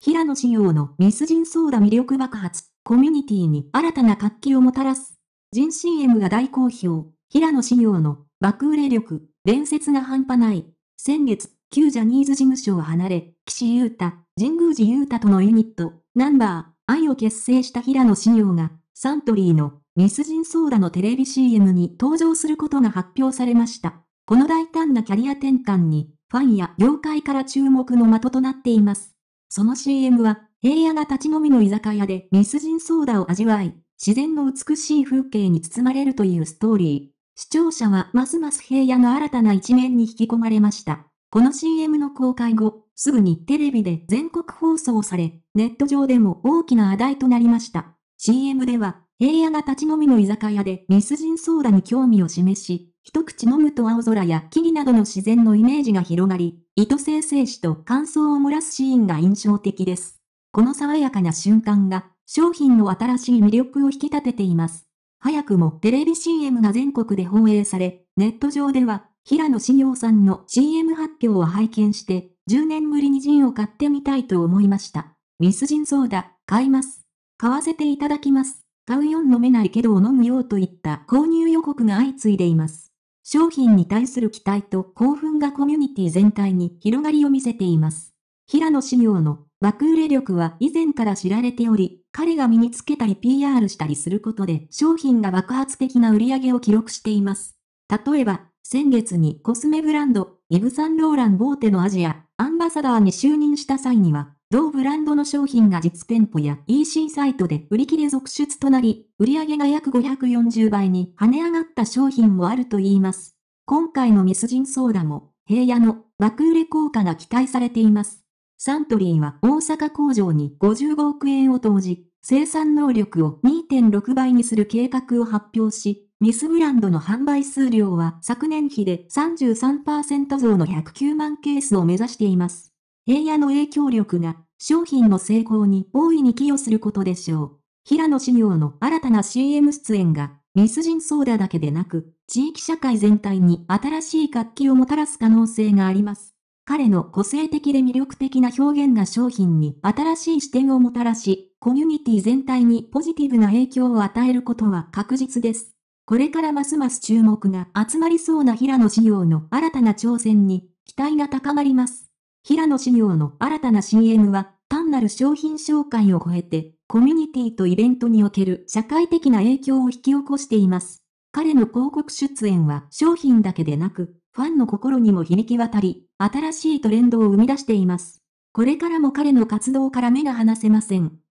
平野紫耀のミスジンソーダ魅力爆発、コミュニティに新たな活気をもたらす。人 CM が大好評、平野紫耀の爆売れ力、伝説が半端ない。先月、旧ジャニーズ事務所を離れ、岸優太、神宮寺優太とのユニット、ナンバー、愛を結成した平野紫耀が、サントリーのミスジンソーダのテレビ CM に登場することが発表されました。この大胆なキャリア転換に、ファンや業界から注目の的となっています。その CM は、平野が立ち飲みの居酒屋でミスジンソーダを味わい、自然の美しい風景に包まれるというストーリー。視聴者はますます平野の新たな一面に引き込まれました。この CM の公開後、すぐにテレビで全国放送され、ネット上でも大きな話題となりました。CM では、平野が立ち飲みの居酒屋でミスジンソーダに興味を示し、一口飲むと青空や木々などの自然のイメージが広がり、糸生成紙と感想を漏らすシーンが印象的です。この爽やかな瞬間が商品の新しい魅力を引き立てています。早くもテレビ CM が全国で放映され、ネット上では平野志耀さんの CM 発表を拝見して、10年ぶりにジンを買ってみたいと思いました。ミスジンソーダ、買います。買わせていただきます。買うよん飲めないけど飲むよといった購入予告が相次いでいます。商品に対する期待と興奮がコミュニティ全体に広がりを見せています。平野紫耀の爆売れ力は以前から知られており、彼が身につけたり PR したりすることで商品が爆発的な売り上げを記録しています。例えば、先月にコスメブランド、イブ・サンローラン・ボーテのアジア、アンバサダーに就任した際には、同ブランドの商品が実店舗や EC サイトで売り切れ続出となり、売上が約540倍に跳ね上がった商品もあるといいます。今回のミスジンソーダも、平野の爆売れ効果が期待されています。サントリーは大阪工場に55億円を投じ、生産能力を2.6倍にする計画を発表し、ミスブランドの販売数量は昨年比で33%増の109万ケースを目指しています。平野の影響力が商品の成功に大いに寄与することでしょう。平野紫耀の新たな CM 出演が、ミスジンソーダだけでなく、地域社会全体に新しい活気をもたらす可能性があります。彼の個性的で魅力的な表現が商品に新しい視点をもたらし、コミュニティ全体にポジティブな影響を与えることは確実です。これからますます注目が集まりそうな平野仕様の新たな挑戦に期待が高まります。平野紫耀の新たな CM は、単なる商品紹介を超えて、コミュニティとイベントにおける社会的な影響を引き起こしています。彼の広告出演は商品だけでなく、ファンの心にも響き渡り、新しいトレンドを生み出しています。これからも彼の活動から目が離せません。